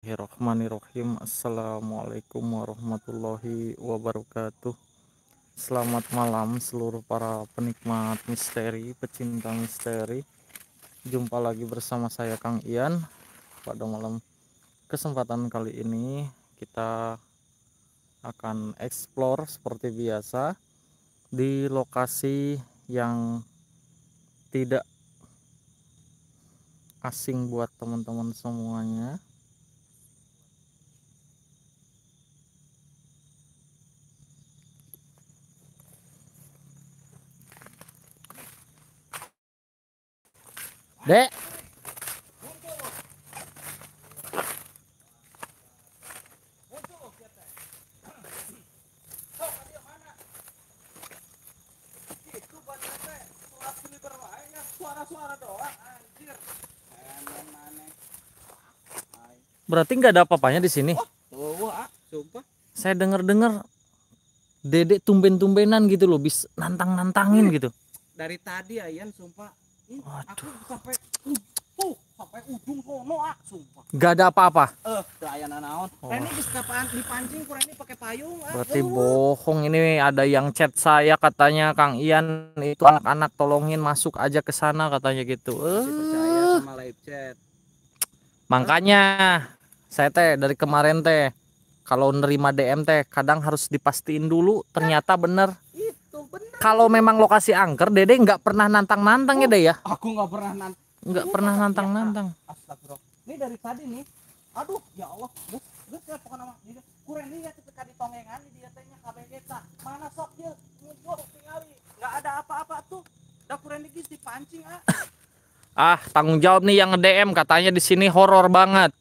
Bismillahirrahmanirrahim Assalamualaikum warahmatullahi wabarakatuh Selamat malam seluruh para penikmat misteri, pecinta misteri Jumpa lagi bersama saya Kang Ian Pada malam kesempatan kali ini kita akan explore seperti biasa Di lokasi yang tidak asing buat teman-teman semuanya Dek. Berarti nggak ada apa-apanya di sini. Oh, ah, Saya dengar-dengar Dedek tumben-tumbenan gitu loh, bis nantang-nantangin hmm. gitu. Dari tadi ayam sumpah Iya. Aduh. Uh, ah, Gak ada apa-apa. Eh, -apa. uh, layanan naon. Oh. Nah, ini dipancing kurang ini pakai payung. Ah. Berarti bohong ini ada yang chat saya katanya Kang Ian itu anak-anak tolongin masuk aja ke sana katanya gitu. Eh. percaya sama live chat. Makanya saya teh dari kemarin teh kalau nerima DM teh kadang harus dipastiin dulu ternyata bener kalau memang lokasi angker Dede nggak pernah nantang-nantang oh, ya Dede ya aku nggak pernah nantang nggak pernah iya, nantang-nantang ini dari tadi nih aduh ya Allah terus terus ya pokoknya nama ini kurang lihat itu kadi tongengan dia tanya kabeh mana sok dia ngumpul tinggali nggak ada apa-apa tuh dah kurang dikis dipancing ah ah tanggung jawab nih yang nge-DM katanya di sini horor banget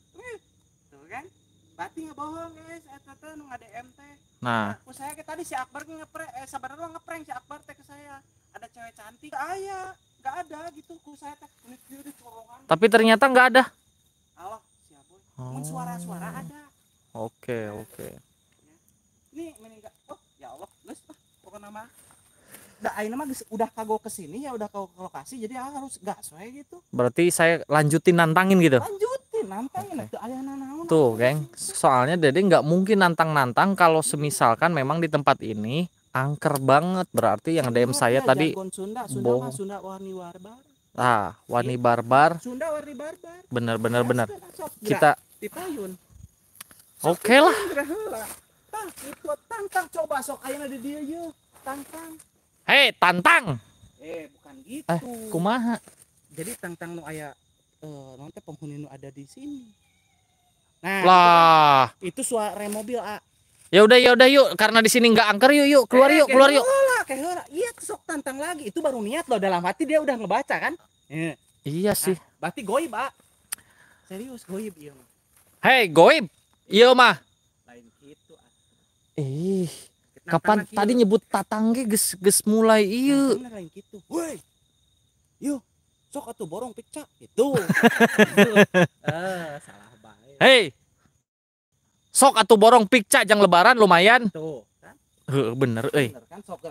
Nah. Oh, saya tadi si Akbar ngeprank eh sabar lo ngeprank si Akbar teh ke saya. Ada cewek cantik. Aya, ah, nggak ada gitu ku saya teh di corongan. Tapi ternyata nggak ada. Allah, siapa? Oh. suara-suara ada. Oke, okay, oke. Okay. Ini enggak Oh, ya Allah, geus ah, pokoknya mah Da ayeuna mah udah kagok ke sini ya udah kago ke lokasi jadi harus gas sesuai gitu. Berarti saya lanjutin nantangin gitu. Lanjut tuh geng. Soalnya Dede nggak mungkin nantang-nantang kalau semisalkan memang di tempat ini angker banget berarti yang DM saya ya, tadi bohong Ah, wani barbar. Sunda Bener bener bener. Kita Oke lah. tantang coba Hei, tantang. Eh, bukan gitu. Eh, kumaha? Jadi tantang nu ayah eh, nanti penghuni nu ada di sini nah kan lah itu, itu suara mobil a ya udah ya udah yuk karena di sini nggak angker yuk yuk keluar eh, yuk keluar yuk kayak iya sok tantang lagi itu baru niat loh dalam hati dia udah ngebaca kan eh. iya sih nah, berarti goib a serius goib iya mah hei goib iya mah lain gitu a. ih kapan tadi nyebut tatangge ges ges mulai iya lain gitu woi yuk sok atau borong pecah gitu ah, salah baik Hey, sok atau borong pecah jang lebaran lumayan tuh kan bener eh bener kan sok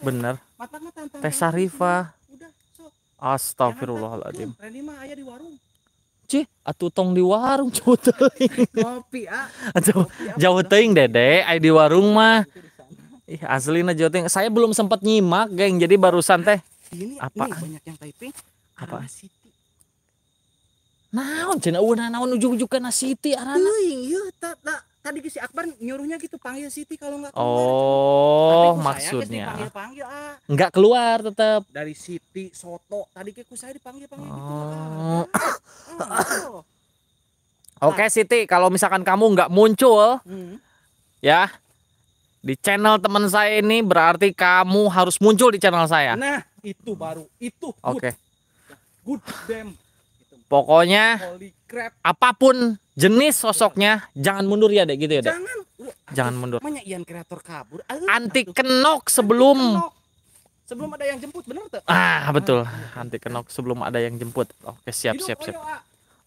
bener teh sarifa astagfirullahaladzim Reni mah aya di warung Cih, atuh tong di warung jauh teuing. Kopi ah. ah. Jauh, jauh teuing Dede, ai di warung mah. Ih, asli jauh teuing. Saya belum sempat nyimak, geng. Jadi barusan teh ini apa banyak yang typing apa City naon cina udah naon ujung ujung kena Siti arana iya tak tak tadi si Akbar nyuruhnya gitu panggil Siti kalau nggak oh maksudnya panggil ah. nggak keluar tetap dari Siti Soto tadi ku saya dipanggil panggil gitu, oh. gitu Oke okay, ah. Siti, kalau misalkan kamu nggak muncul, hmm. ya di channel teman saya ini berarti kamu harus muncul di channel saya. Nah, itu baru itu good okay. good damn gitu. Holy pokoknya apapun jenis sosoknya jangan mundur ya dek gitu ya dek jangan jangan mundur namanya Ian kreator kabur anti kenok sebelum sebelum ada yang jemput benar tuh ah betul anti kenok sebelum ada yang jemput oke siap siap siap oyo,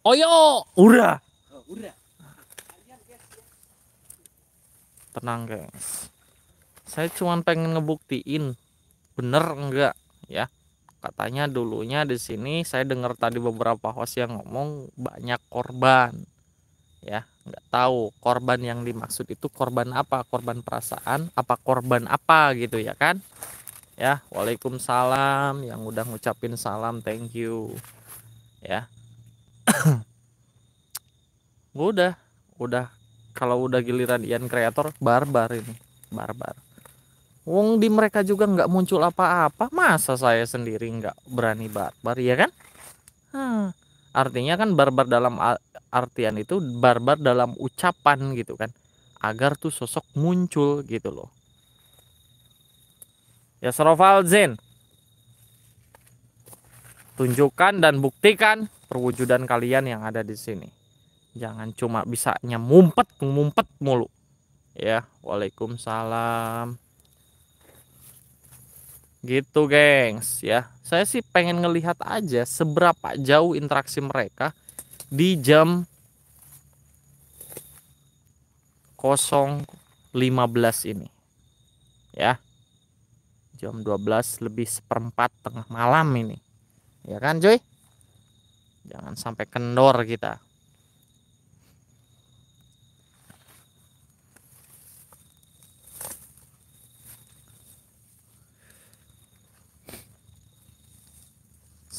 oyo. ura oh, ura tenang guys saya cuma pengen ngebuktiin bener enggak ya katanya dulunya di sini saya dengar tadi beberapa host yang ngomong banyak korban ya nggak tahu korban yang dimaksud itu korban apa korban perasaan apa korban apa gitu ya kan ya waalaikumsalam yang udah ngucapin salam thank you ya udah udah kalau udah giliran Ian kreator barbar ini barbar Wong di mereka juga nggak muncul apa-apa, masa saya sendiri nggak berani barbar, ya kan? Hmm. Artinya kan barbar dalam artian itu barbar dalam ucapan gitu kan, agar tuh sosok muncul gitu loh. Ya Seroval Zain, tunjukkan dan buktikan perwujudan kalian yang ada di sini. Jangan cuma bisanya mumpet, mumpet mulu. Ya, waalaikumsalam. Gitu, gengs, ya. Saya sih pengen ngelihat aja seberapa jauh interaksi mereka di jam 0.15 ini. Ya. Jam 12 lebih seperempat tengah malam ini. Ya kan, cuy? Jangan sampai kendor kita.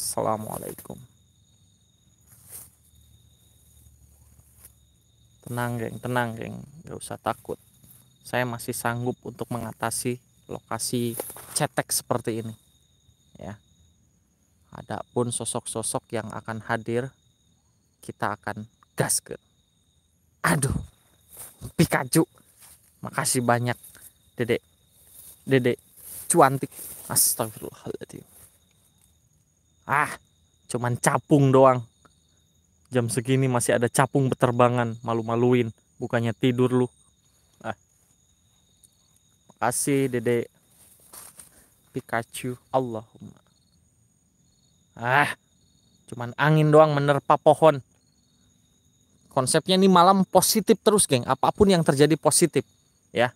Assalamualaikum. Tenang, geng, tenang, geng, gak usah takut. Saya masih sanggup untuk mengatasi lokasi cetek seperti ini. Ya. Adapun sosok-sosok yang akan hadir, kita akan ke Aduh, Pikachu. Makasih banyak, Dedek. Dedek cuantik. Astagfirullahaladzim. Ah, cuman capung doang. Jam segini masih ada capung beterbangan, malu-maluin. Bukannya tidur lu. Ah. Makasih, Dede. Pikachu, Allahumma. Ah, cuman angin doang menerpa pohon. Konsepnya ini malam positif terus, geng. Apapun yang terjadi positif, ya.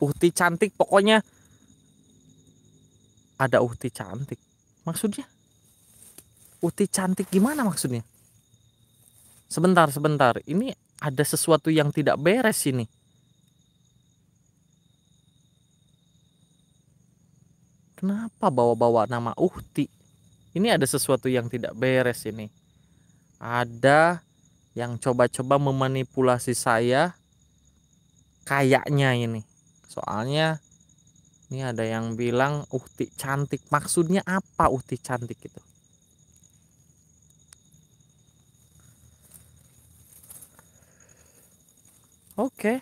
Uhti cantik pokoknya ada Uhti cantik. Maksudnya Uhti cantik gimana maksudnya? Sebentar, sebentar. Ini ada sesuatu yang tidak beres ini. Kenapa bawa-bawa nama Uhti? Ini ada sesuatu yang tidak beres ini. Ada yang coba-coba memanipulasi saya kayaknya ini soalnya ini ada yang bilang uhti cantik maksudnya apa uhti cantik gitu Oke. Okay.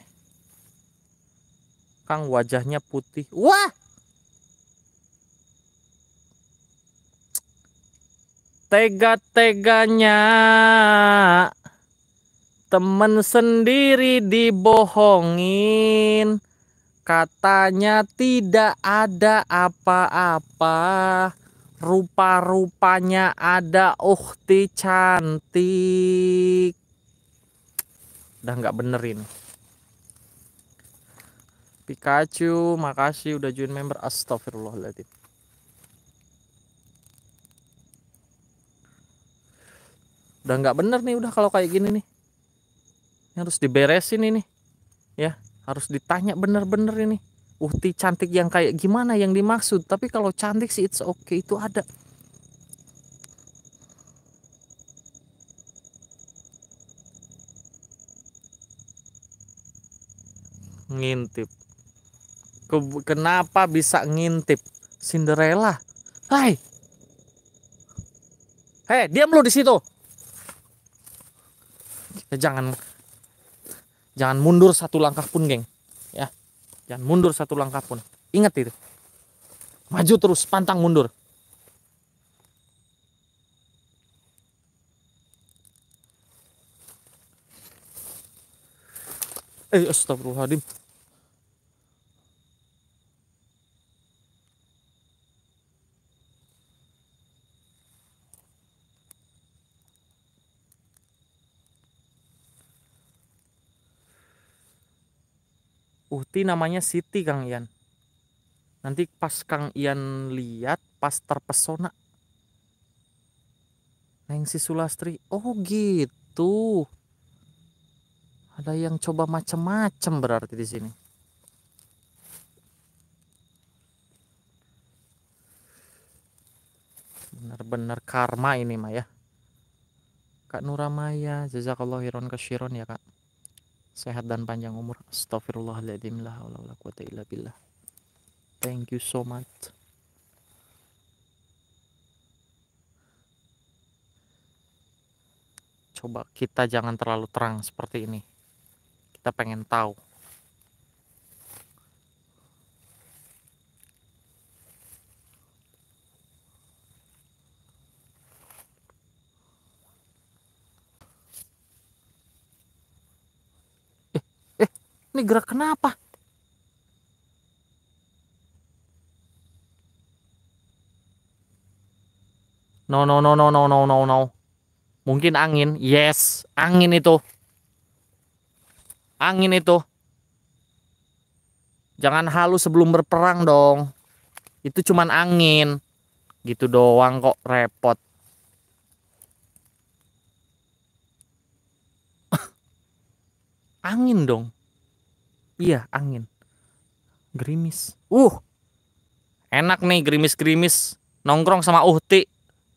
Kang wajahnya putih. Wah. Tega-teganya temen sendiri dibohongin. Katanya tidak ada apa-apa. Rupa-rupanya ada ukti uh, cantik. Udah nggak bener ini. Pikachu, makasih udah join member. Astagfirullahaladzim. Udah nggak bener nih udah kalau kayak gini nih. Ini harus diberesin ini. Ya harus ditanya bener-bener ini uhti cantik yang kayak gimana yang dimaksud tapi kalau cantik sih it's okay itu ada ngintip kenapa bisa ngintip Cinderella hai hei diam lu di situ ya, jangan Jangan mundur satu langkah pun, geng. Ya. Jangan mundur satu langkah pun. Ingat itu. Maju terus, pantang mundur. Eh, astagfirullahaladzim. seperti namanya Siti Kang Ian. Nanti pas Kang Ian lihat pas terpesona. Neng si Sulastri, oh gitu. Ada yang coba macam-macam berarti di sini. Benar-benar karma ini mah ya. Kak Nuramaya, jazakallah hiron kasyiron ya, Kak sehat dan panjang umur astagfirullahaladzim la haula billah thank you so much coba kita jangan terlalu terang seperti ini kita pengen tahu Nih gerak kenapa? No, no, no, no, no, no, no, no. Mungkin angin. Yes, angin itu. Angin itu. Jangan halus sebelum berperang dong. Itu cuman angin. Gitu doang kok repot. angin dong. Iya, angin. Gerimis. Uh. Enak nih gerimis-gerimis. Nongkrong sama Uhti.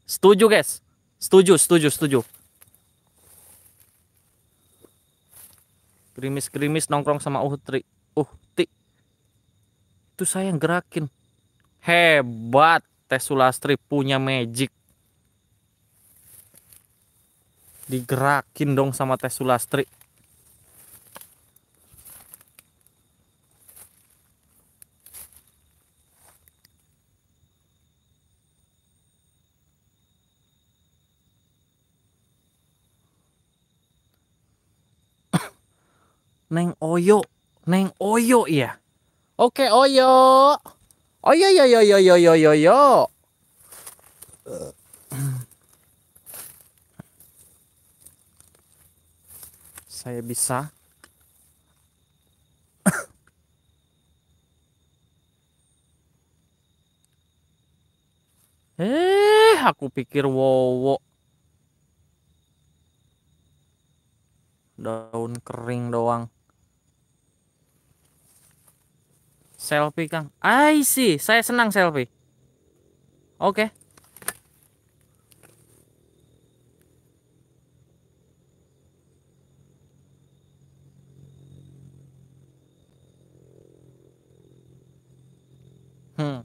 Setuju, guys. Setuju, setuju, setuju. Gerimis-gerimis nongkrong sama Uhti. Uhti. Itu saya yang gerakin. Hebat. Teh Sulastri punya magic. Digerakin dong sama Teh Sulastri. Neng Oyo, Neng Oyo ya. Oke Oyo, Oyo yo yo yo yo yo yo yo. Saya bisa. eh, aku pikir wowo. Daun kering doang. Selfie Kang. I see, saya senang selfie. Oke. Okay. Hmm.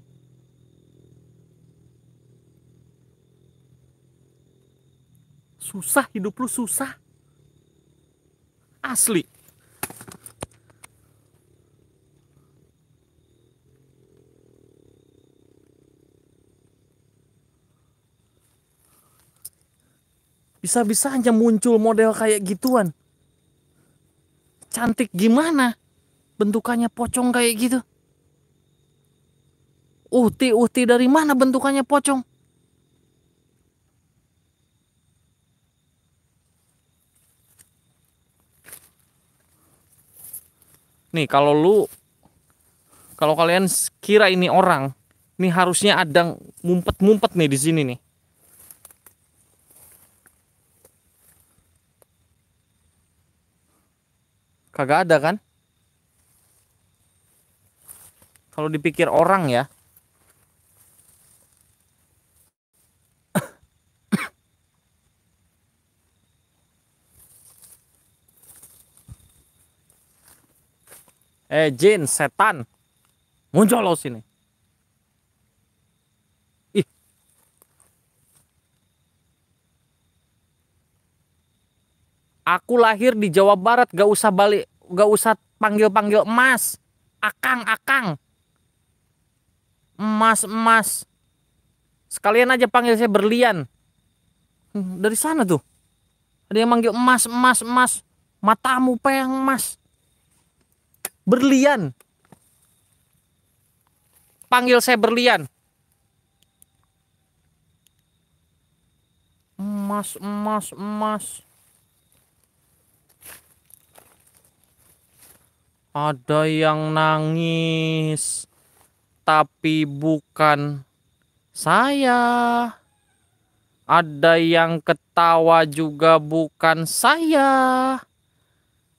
Susah hidup lu susah. Asli. bisa-bisanya muncul model kayak gituan. Cantik gimana? Bentukannya pocong kayak gitu. Uhti-uhti dari mana bentukannya pocong? Nih kalau lu kalau kalian kira ini orang, nih harusnya ada ngumpet-ngumpet nih di sini nih. Kagak ada kan? Kalau dipikir orang ya. eh jin setan muncul lo sini Aku lahir di Jawa Barat, gak usah balik, gak usah panggil-panggil emas. Akang, akang. Emas, emas. Sekalian aja panggil saya berlian. Hmm, dari sana tuh. Ada yang manggil emas, emas, emas. Matamu peyang emas. Berlian. Panggil saya berlian. emas, emas, emas. Ada yang nangis, tapi bukan saya. Ada yang ketawa juga bukan saya.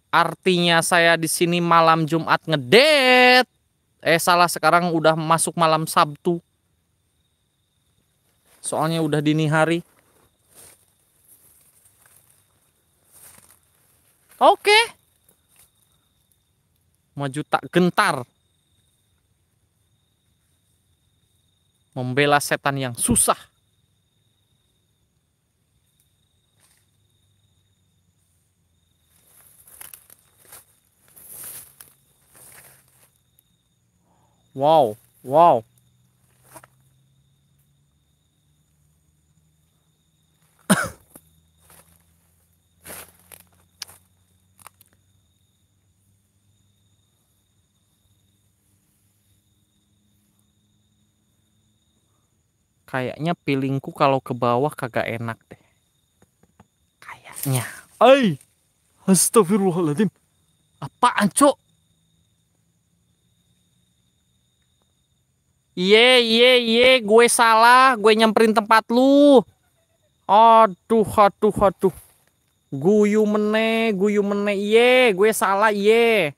Artinya saya di sini malam Jumat ngedet. Eh salah sekarang udah masuk malam Sabtu. Soalnya udah dini hari. Oke. Okay maju tak gentar membela setan yang susah wow wow Kayaknya pilingku kalau ke bawah kagak enak deh. Kayaknya. Ay, Astagfirullahaladzim. Apa Cok? Iye, iye, iye, gue salah, gue nyamperin tempat lu. Aduh, aduh, aduh. Guyu mene, guyu mene, iye, gue salah, iye.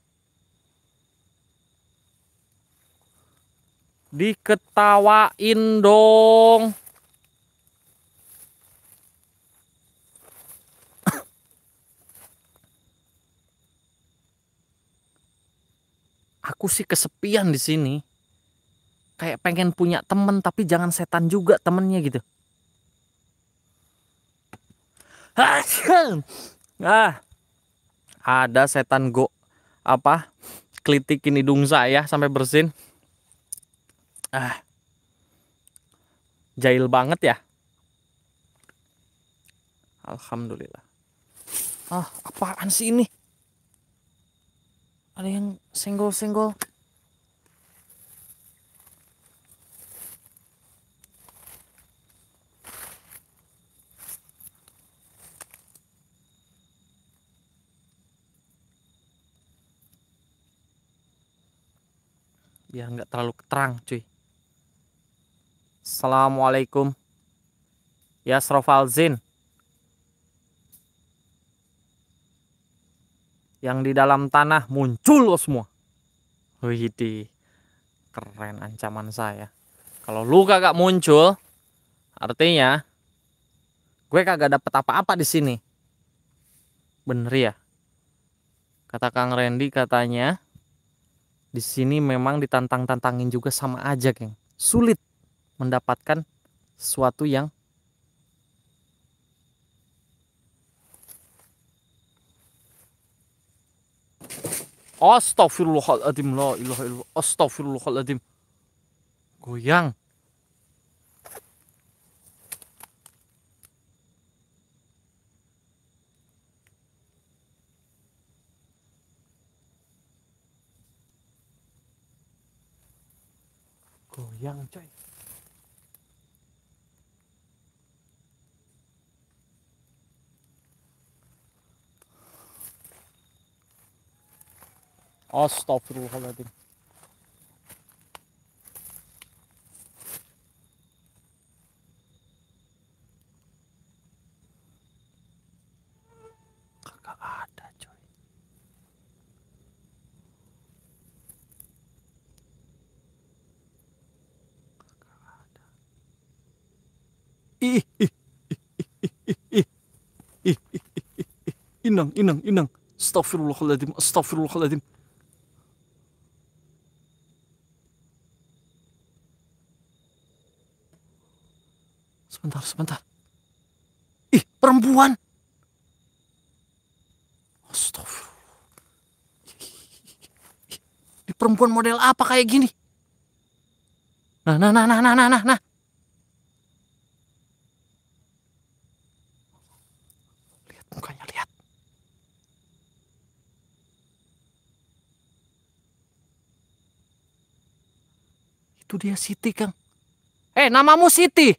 Diketawain dong. Aku sih kesepian di sini. Kayak pengen punya temen tapi jangan setan juga temennya gitu. ah ada setan go apa kelitikin hidung saya sampai bersin ah jahil banget ya alhamdulillah ah apaan sih ini ada yang single single biar nggak terlalu terang cuy Assalamualaikum Ya Zin Yang di dalam tanah muncul lo semua Wih di Keren ancaman saya Kalau lu kagak muncul Artinya Gue kagak dapet apa-apa di sini Bener ya Kata Kang Randy katanya di sini memang ditantang-tantangin juga sama aja, geng. Sulit mendapatkan sesuatu yang Astaghfirullahaladzim La ilaha illallah Astaghfirullahaladzim Goyang Goyang coy استغفر الله العظيم inang inang inang astagfirullahaladzim astagfirullahaladzim perempuan model apa kayak gini? Nah, nah, nah, nah, nah, nah, nah, nah. Lihat mukanya, lihat. Itu dia Siti, Kang. Eh, namamu Siti.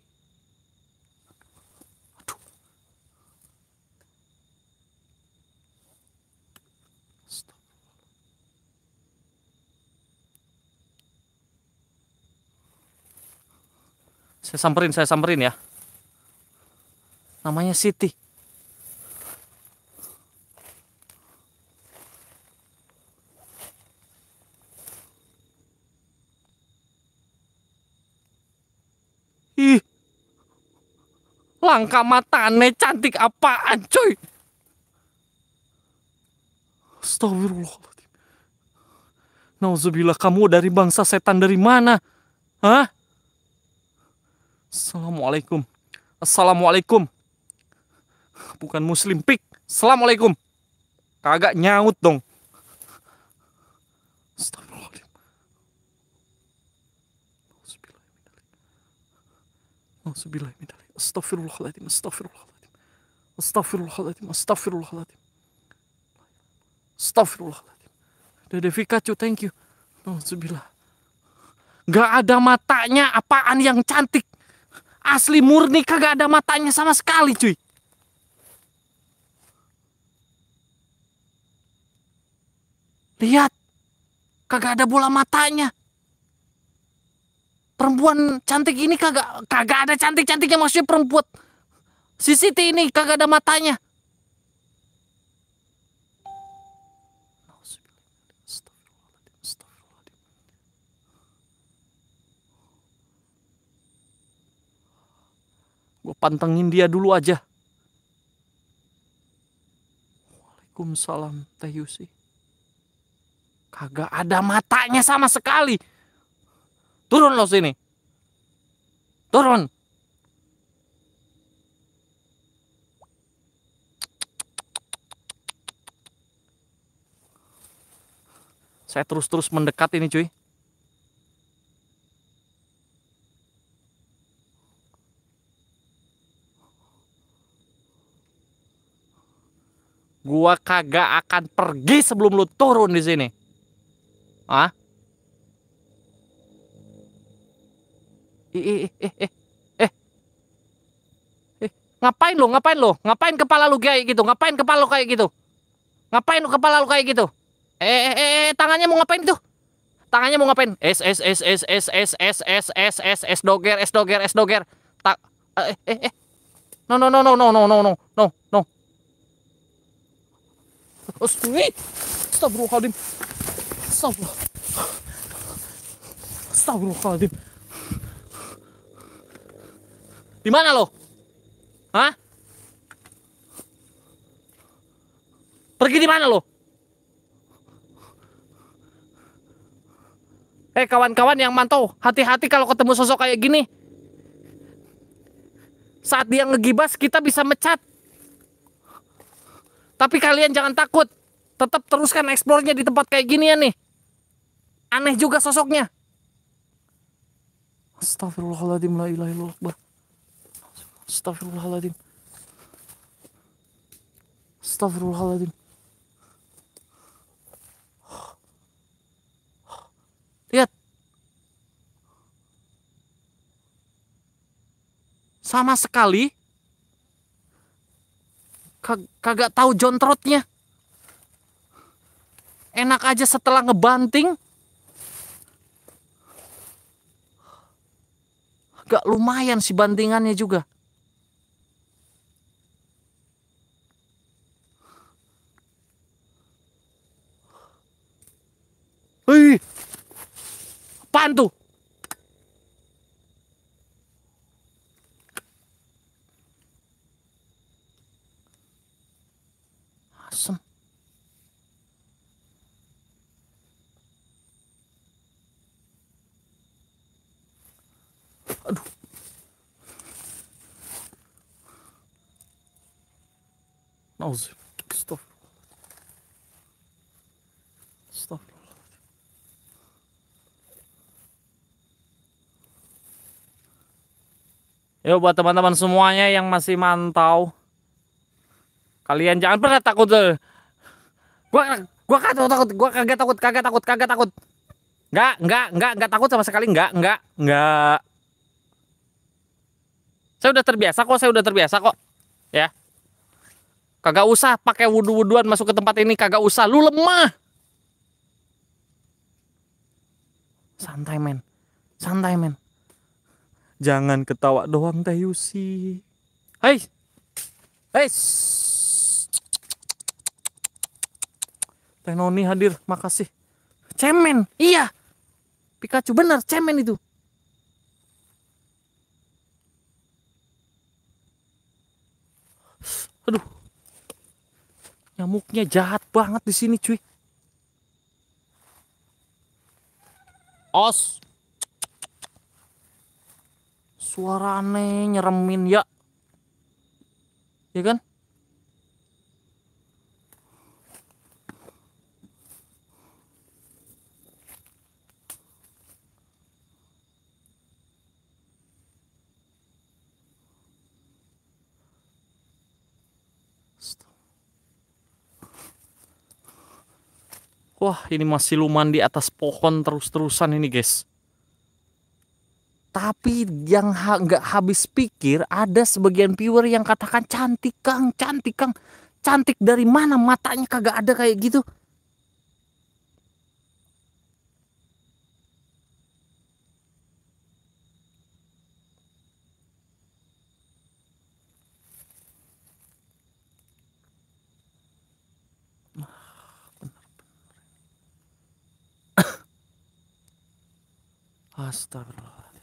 Saya samperin, saya samperin ya. Namanya Siti. Ih. Langkah matane cantik apaan, coy? Astagfirullahaladzim. Nauzubillah, kamu dari bangsa setan dari mana? Hah? Assalamualaikum. Assalamualaikum. Bukan muslim pik. Assalamualaikum. Kagak nyaut dong. Astagfirullahaladzim. Astagfirullahaladzim. Astagfirullahaladzim. Astagfirullahaladzim. Astagfirullahaladzim. Astagfirullahaladzim. Astagfirullahaladzim. Dede Fikachu, thank you. Nauzubillah. Gak ada matanya apaan yang cantik. Asli murni kagak ada matanya sama sekali cuy. Lihat. Kagak ada bola matanya. Perempuan cantik ini kagak kagak ada cantik-cantiknya maksudnya perempuan. Si Siti ini kagak ada matanya. Gue pantengin dia dulu aja. Waalaikumsalam Teh Yusi. Kagak ada matanya sama sekali. Turun lo sini. Turun. Saya terus-terus mendekat ini cuy. Gua kagak akan pergi sebelum lu turun di sini. Ah? Eh, eh, eh, eh, eh. eh. Ngapain lo? Ngapain lo? Ngapain kepala lu kayak gitu? Ngapain kepala lu kayak gitu? Ngapain lu kepala lu kayak gitu? Eh, eh, eh, eh tangannya mau ngapain itu? Tangannya mau ngapain? s s s s s s s s s s S doger, s doger, s doger. Tak, eh, eh, eh. No, no, no, no, no, no, no, no, no, no. Astagfirullah. Astagfirullahaladzim. Astagfirullahaladzim. Di mana lo? Hah? Pergi di mana lo? Eh kawan-kawan yang mantau, hati-hati kalau ketemu sosok kayak gini. Saat dia ngegibas kita bisa mecat. Tapi kalian jangan takut. Tetap teruskan eksplornya di tempat kayak gini ya nih. Aneh juga sosoknya. Astagfirullahaladzim la ilaha illallah. Astagfirullahaladzim. Astagfirullahaladzim. Lihat. Sama sekali Kag kagak tahu jontrotnya. Enak aja setelah ngebanting. Gak lumayan si bantingannya juga. Hei, apaan tuh? mouse. Stop. Stop. Yo buat teman-teman semuanya yang masih mantau. Kalian jangan pernah takut. Deh. Gua gua kaget takut, gua kaget takut, kaget takut, kaget takut. Enggak, enggak, enggak, enggak takut sama sekali, enggak, enggak, enggak. Saya udah terbiasa kok, saya udah terbiasa kok. Ya. Kagak usah pakai wudu-wuduan masuk ke tempat ini, kagak usah. Lu lemah. Santai men. Santai men. Jangan ketawa doang Teh Yusi. Hei. Hei. Teh Noni hadir, makasih. Cemen. Iya. Pikachu benar, cemen itu. Aduh. Nyamuknya jahat banget di sini, cuy. Os. Suara aneh nyeremin ya. Ya kan? Wah ini masih luman di atas pohon terus-terusan ini guys. Tapi yang nggak gak habis pikir ada sebagian viewer yang katakan cantik kang, cantik kang. Cantik dari mana matanya kagak ada kayak gitu. Astagfirullah.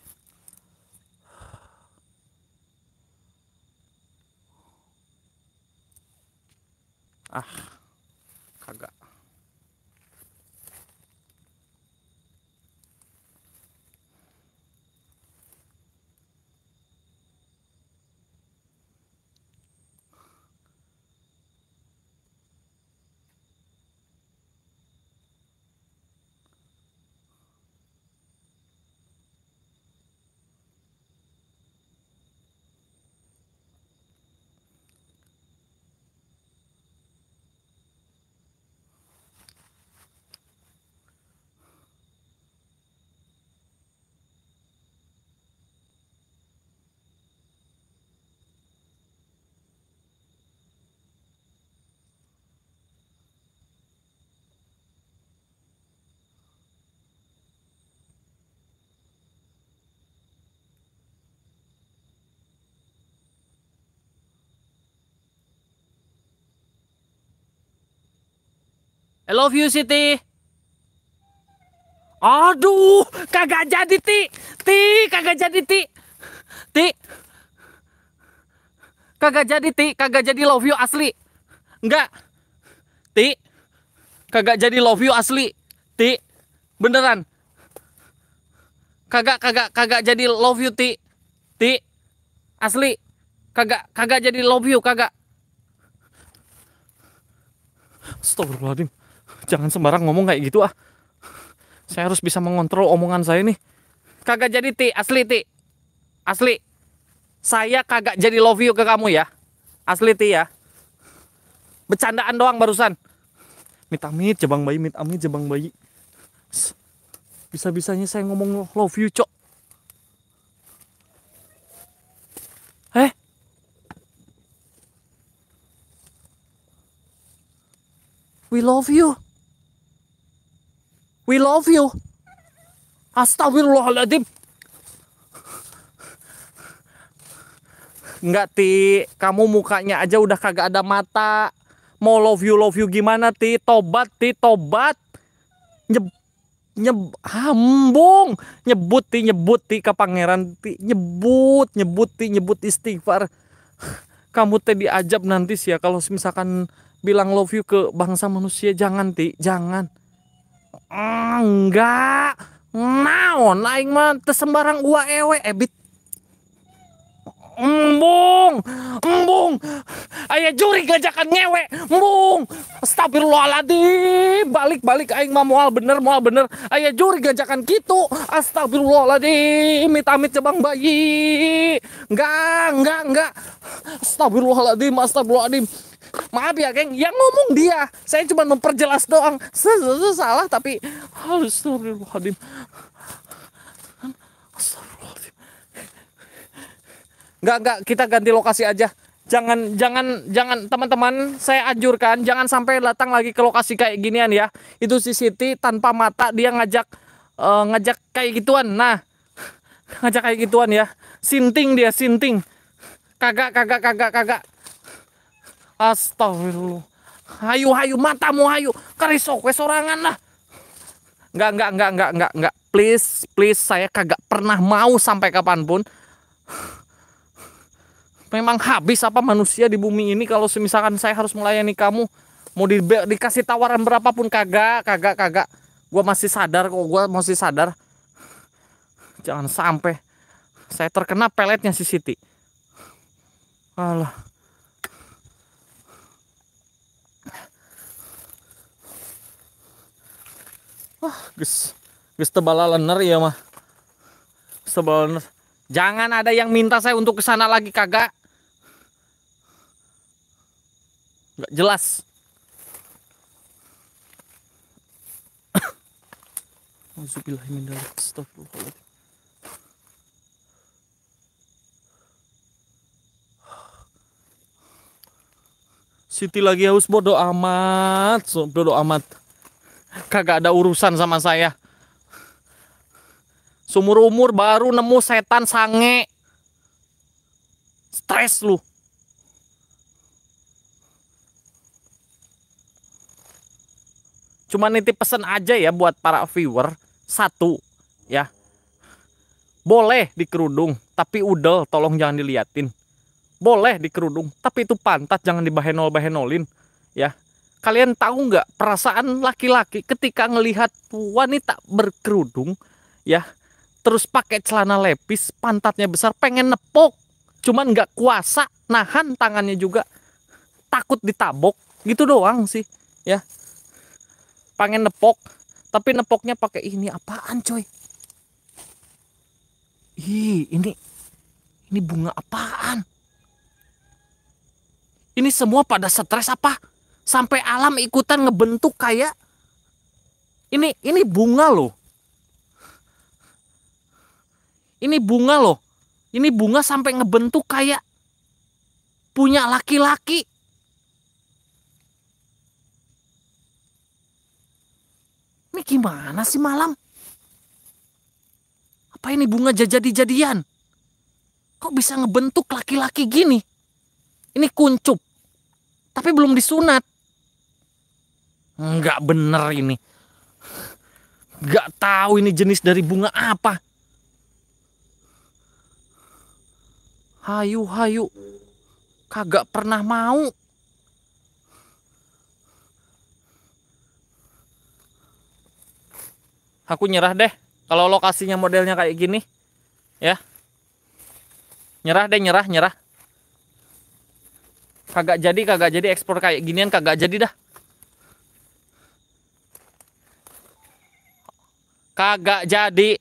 Ah, kagak. I love you Siti. Aduh, kagak jadi Ti. Ti, kagak jadi Ti. Ti. Kagak jadi Ti, kagak jadi love you asli. Enggak. Ti. Kagak jadi love you asli. Ti. Beneran. Kagak kagak kagak jadi love you Ti. Ti. Asli. Kagak kagak jadi love you kagak. stop Astagfirullahaladzim jangan sembarang ngomong kayak gitu ah saya harus bisa mengontrol omongan saya nih kagak jadi ti asli ti asli saya kagak jadi love you ke kamu ya asli ti ya bercandaan doang barusan mit amit jebang bayi mit amit jebang bayi bisa bisanya saya ngomong love you cok eh we love you We love you. Astagfirullahaladzim. Enggak, Ti. Kamu mukanya aja udah kagak ada mata. Mau love you, love you gimana, Ti? Tobat, Ti. Tobat. Nyeb nyeb hambung nyebut ti nyebut ti ke pangeran ti nyebut nyebut ti nyebut istighfar kamu teh diajab nanti sih ya kalau misalkan bilang love you ke bangsa manusia jangan ti jangan enggak naon lain mah sembarang gua ewe ebit embung embung ayah juri gajakan ngewe mung astagfirullahaladzim balik-balik aing mah moal bener moal bener ayah juri gajakan gitu astagfirullahaladzim mit amit cebang bayi enggak enggak enggak astagfirullahaladzim astagfirullahaladzim Maaf ya geng, yang ngomong dia. Saya cuma memperjelas doang. Salah tapi astagfirullahaladzim. Astagfirullahaladzim. Enggak, enggak, kita ganti lokasi aja jangan jangan jangan teman-teman saya anjurkan jangan sampai datang lagi ke lokasi kayak ginian ya itu si Siti tanpa mata dia ngajak uh, ngajak kayak gituan nah ngajak kayak gituan ya sinting dia sinting kagak kagak kagak kagak astagfirullah hayu hayu matamu hayu kerisok we sorangan lah nggak nggak nggak nggak nggak nggak please please saya kagak pernah mau sampai kapanpun memang habis apa manusia di bumi ini kalau misalkan saya harus melayani kamu mau di, dikasih tawaran berapapun kagak kagak kagak gue masih sadar kok gue masih sadar jangan sampai saya terkena peletnya si Siti Allah. wah ges ges tebal lener ya mah lener jangan ada yang minta saya untuk kesana lagi kagak nggak jelas Siti lagi haus bodo amat, bodo amat. Kagak ada urusan sama saya. Sumur umur baru nemu setan sange. Stres lu. Cuma nitip pesan aja ya buat para viewer. Satu, ya. Boleh di kerudung tapi udel tolong jangan diliatin. Boleh di kerudung tapi itu pantat jangan dibahenol-bahenolin. Ya, kalian tahu nggak perasaan laki-laki ketika ngelihat wanita berkerudung ya terus pakai celana lepis pantatnya besar pengen nepok cuman nggak kuasa nahan tangannya juga takut ditabok gitu doang sih ya pengen nepok tapi nepoknya pakai ini apaan coy ih ini ini bunga apaan ini semua pada stres apa sampai alam ikutan ngebentuk kayak ini ini bunga loh ini bunga loh ini bunga sampai ngebentuk kayak punya laki-laki Ini gimana sih malam? Apa ini bunga jajadi jadian Kok bisa ngebentuk laki-laki gini? Ini kuncup. Tapi belum disunat. Nggak bener ini. Nggak tahu ini jenis dari bunga apa. Hayu-hayu. Kagak pernah mau. aku nyerah deh kalau lokasinya modelnya kayak gini ya nyerah deh nyerah nyerah kagak jadi kagak jadi ekspor kayak ginian kagak jadi dah kagak jadi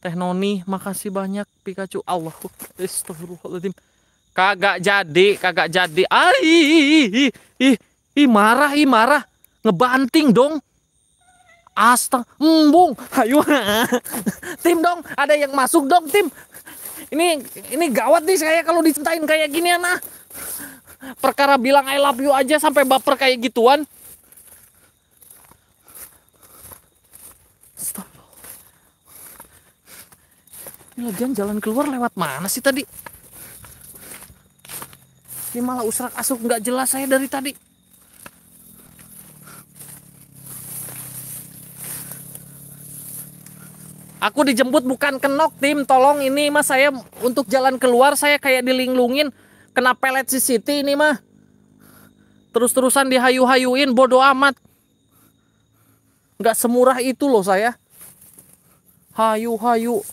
Teh Noni makasih banyak Pikachu allah astagfirullahaladzim kagak jadi kagak jadi ai ih ih marah ih marah ngebanting dong Astag, embung, ayo tim dong, ada yang masuk dong tim. Ini ini gawat nih saya kalau dicintain kayak gini anak. Perkara bilang I love you aja sampai baper kayak gituan. Stop. Ini lagian jalan keluar lewat mana sih tadi? Ini malah usrak asuk nggak jelas saya dari tadi. Aku dijemput bukan kenok tim, tolong ini mah saya untuk jalan keluar saya kayak dilinglungin kena pelet CCTV ini mah. Terus-terusan dihayu-hayuin bodoh amat. Nggak semurah itu loh saya. Hayu-hayu.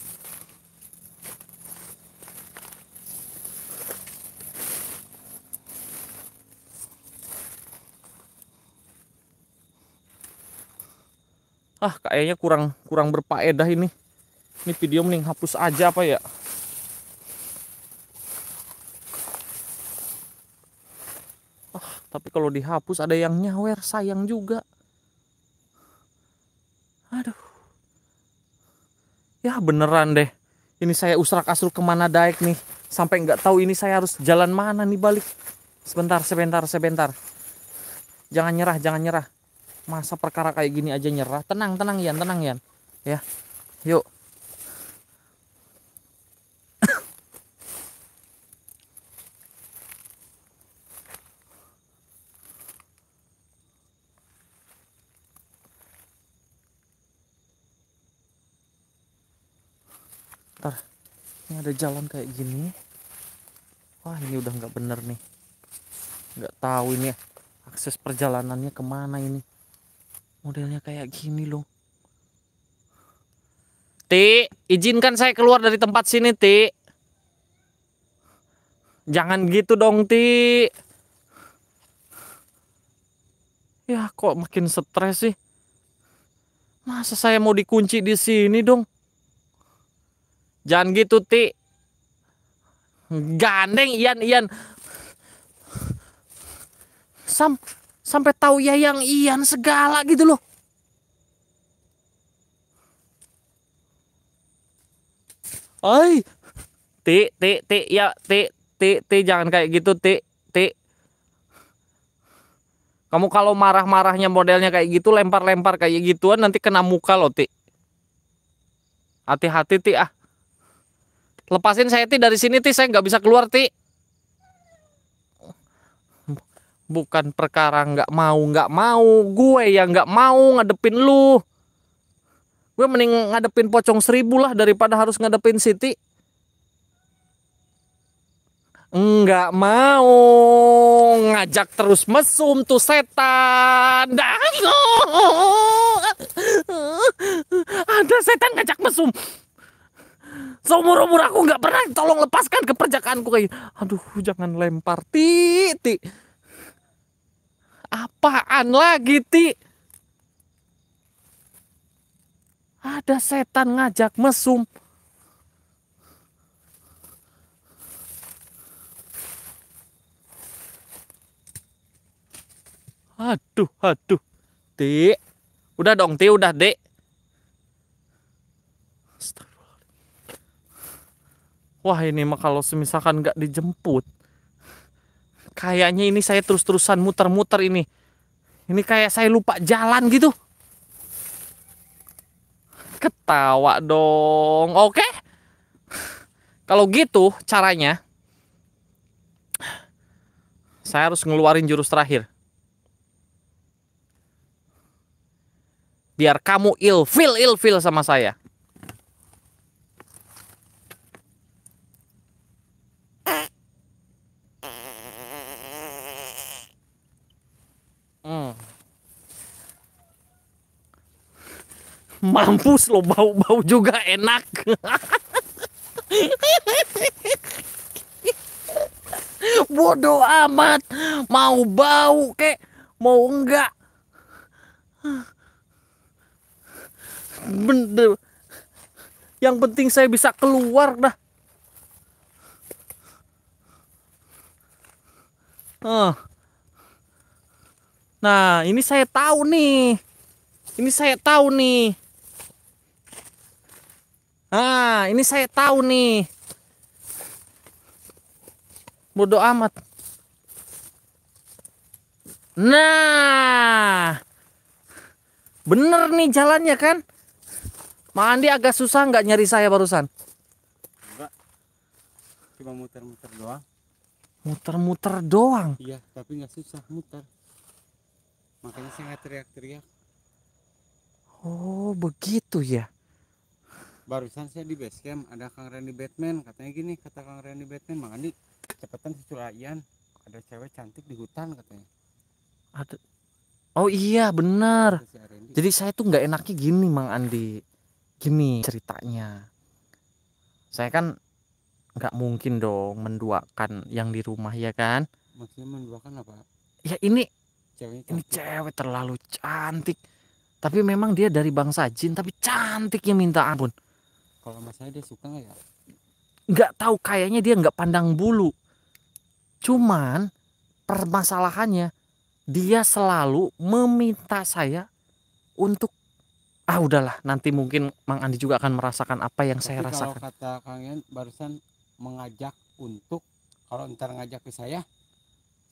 ah kayaknya kurang kurang berpaedah ini ini video mending hapus aja apa ya ah tapi kalau dihapus ada yang nyawer sayang juga aduh ya beneran deh ini saya usrak kasur kemana daik nih sampai nggak tahu ini saya harus jalan mana nih balik sebentar sebentar sebentar jangan nyerah jangan nyerah masa perkara kayak gini aja nyerah tenang tenang Yan tenang Yan ya yuk Ntar, ini ada jalan kayak gini. Wah, ini udah nggak bener nih. Nggak tahu ini akses perjalanannya kemana ini modelnya kayak gini loh Ti, izinkan saya keluar dari tempat sini, Ti. Jangan gitu dong, Ti. Ya, kok makin stres sih? Masa saya mau dikunci di sini dong? Jangan gitu, Ti. Gandeng, Ian, Ian. Sam, sampai tahu yang ian segala gitu loh. Oi, ti ti ti ya ti ti ti jangan kayak gitu ti ti. Kamu kalau marah-marahnya modelnya kayak gitu lempar-lempar kayak gituan nanti kena muka loh ti. Hati-hati ti ah. Lepasin saya ti dari sini ti saya nggak bisa keluar ti bukan perkara nggak mau nggak mau gue yang nggak mau ngadepin lu gue mending ngadepin pocong seribu lah daripada harus ngadepin Siti nggak mau ngajak terus mesum tuh setan ada setan ngajak mesum seumur umur aku nggak pernah tolong lepaskan keperjakaanku kayak aduh jangan lempar titik. Apaan lagi, Ti? Ada setan ngajak mesum. Aduh, aduh. Ti. Udah dong, Ti. Udah, Dek. Wah, ini mah kalau semisalkan nggak dijemput. Kayaknya ini saya terus-terusan muter-muter ini. Ini kayak saya lupa jalan gitu. Ketawa dong. Oke. Kalau gitu caranya saya harus ngeluarin jurus terakhir. Biar kamu ilfil ilfil sama saya. mampus lo bau-bau juga enak bodoh amat mau bau kek mau enggak bener yang penting saya bisa keluar dah ah. nah ini saya tahu nih ini saya tahu nih Nah, ini saya tahu nih. Bodoh amat. Nah. Bener nih jalannya kan? Mandi agak susah nggak nyari saya barusan? Enggak. Cuma muter-muter doang. Muter-muter doang? Iya, tapi nggak susah muter. Makanya saya nggak teriak-teriak. Oh, begitu ya? barusan saya di base camp ada Kang Randy Batman katanya gini kata Kang Randy Batman Mang Andi cepetan susul Ayan ada cewek cantik di hutan katanya ada Oh iya benar. Jadi saya tuh nggak enaknya gini Mang Andi. Gini ceritanya. Saya kan nggak mungkin dong menduakan yang di rumah ya kan. Maksudnya menduakan apa? Ya ini cewek ini cewek terlalu cantik. Tapi memang dia dari bangsa jin tapi cantiknya minta ampun kalau masalah dia suka nggak ya nggak tahu kayaknya dia nggak pandang bulu cuman permasalahannya dia selalu meminta saya untuk ah udahlah nanti mungkin Mang Andi juga akan merasakan apa yang Tapi saya kalau rasakan. kata Kang Yan barusan mengajak untuk kalau ntar ngajak ke saya,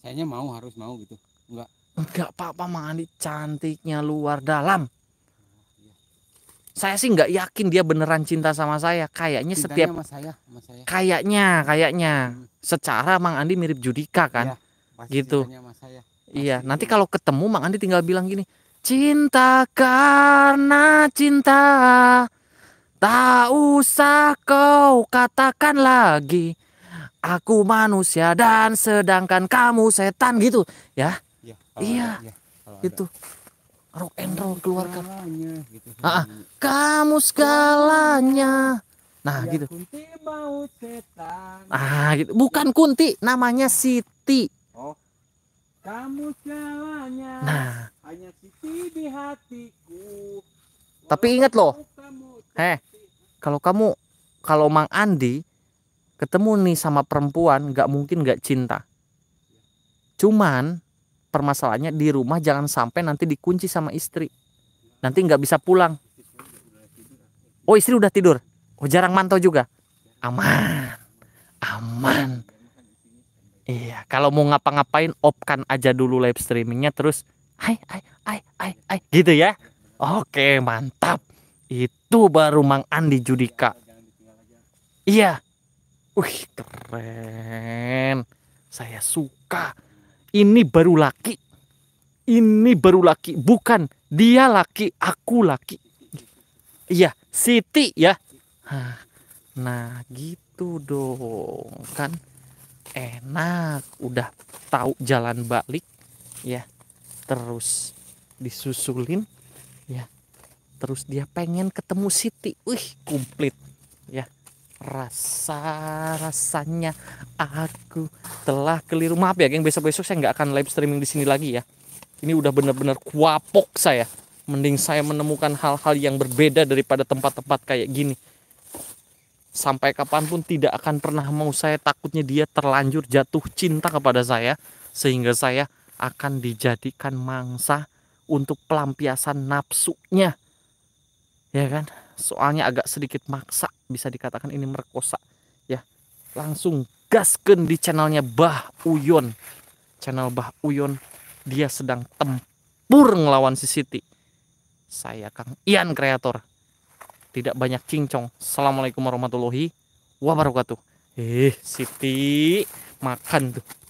sayanya mau harus mau gitu, enggak? Enggak apa-apa Mang Andi cantiknya luar dalam saya sih nggak yakin dia beneran cinta sama saya. Kayaknya setiap sama saya, sama saya. kayaknya kayaknya hmm. secara Mang Andi mirip Judika kan. Ya, gitu. iya, nanti kalau ketemu Mang Andi tinggal bilang gini, "Cinta karena cinta." Tak usah kau katakan lagi Aku manusia dan sedangkan kamu setan gitu ya, ya Iya, ya, iya, itu rock and roll keluarkan ah, ah. kamu segalanya nah iya, gitu kunti ah gitu bukan kunti namanya siti oh kamu segalanya nah hanya siti di hatiku tapi ingat loh eh kalau kamu kalau mang andi ketemu nih sama perempuan nggak mungkin nggak cinta cuman permasalahannya di rumah jangan sampai nanti dikunci sama istri nanti nggak bisa pulang oh istri udah tidur oh jarang mantau juga aman aman iya kalau mau ngapa-ngapain opkan aja dulu live streamingnya terus hai hai hai hai hai gitu ya oke mantap itu baru Mang Andi Judika iya wih keren saya suka ini baru laki. Ini baru laki, bukan dia laki, aku laki. Iya, Siti ya. Nah, gitu dong kan enak udah tahu jalan balik ya terus disusulin ya terus dia pengen ketemu Siti wih komplit rasa rasanya aku telah keliru maaf ya geng besok besok saya nggak akan live streaming di sini lagi ya ini udah bener-bener kuapok saya mending saya menemukan hal-hal yang berbeda daripada tempat-tempat kayak gini sampai kapanpun tidak akan pernah mau saya takutnya dia terlanjur jatuh cinta kepada saya sehingga saya akan dijadikan mangsa untuk pelampiasan nafsunya ya kan soalnya agak sedikit maksa bisa dikatakan ini merekosa ya langsung gasken di channelnya Bah Uyon channel Bah Uyon dia sedang tempur ngelawan si Siti saya Kang Ian Kreator tidak banyak cincong Assalamualaikum warahmatullahi wabarakatuh eh Siti makan tuh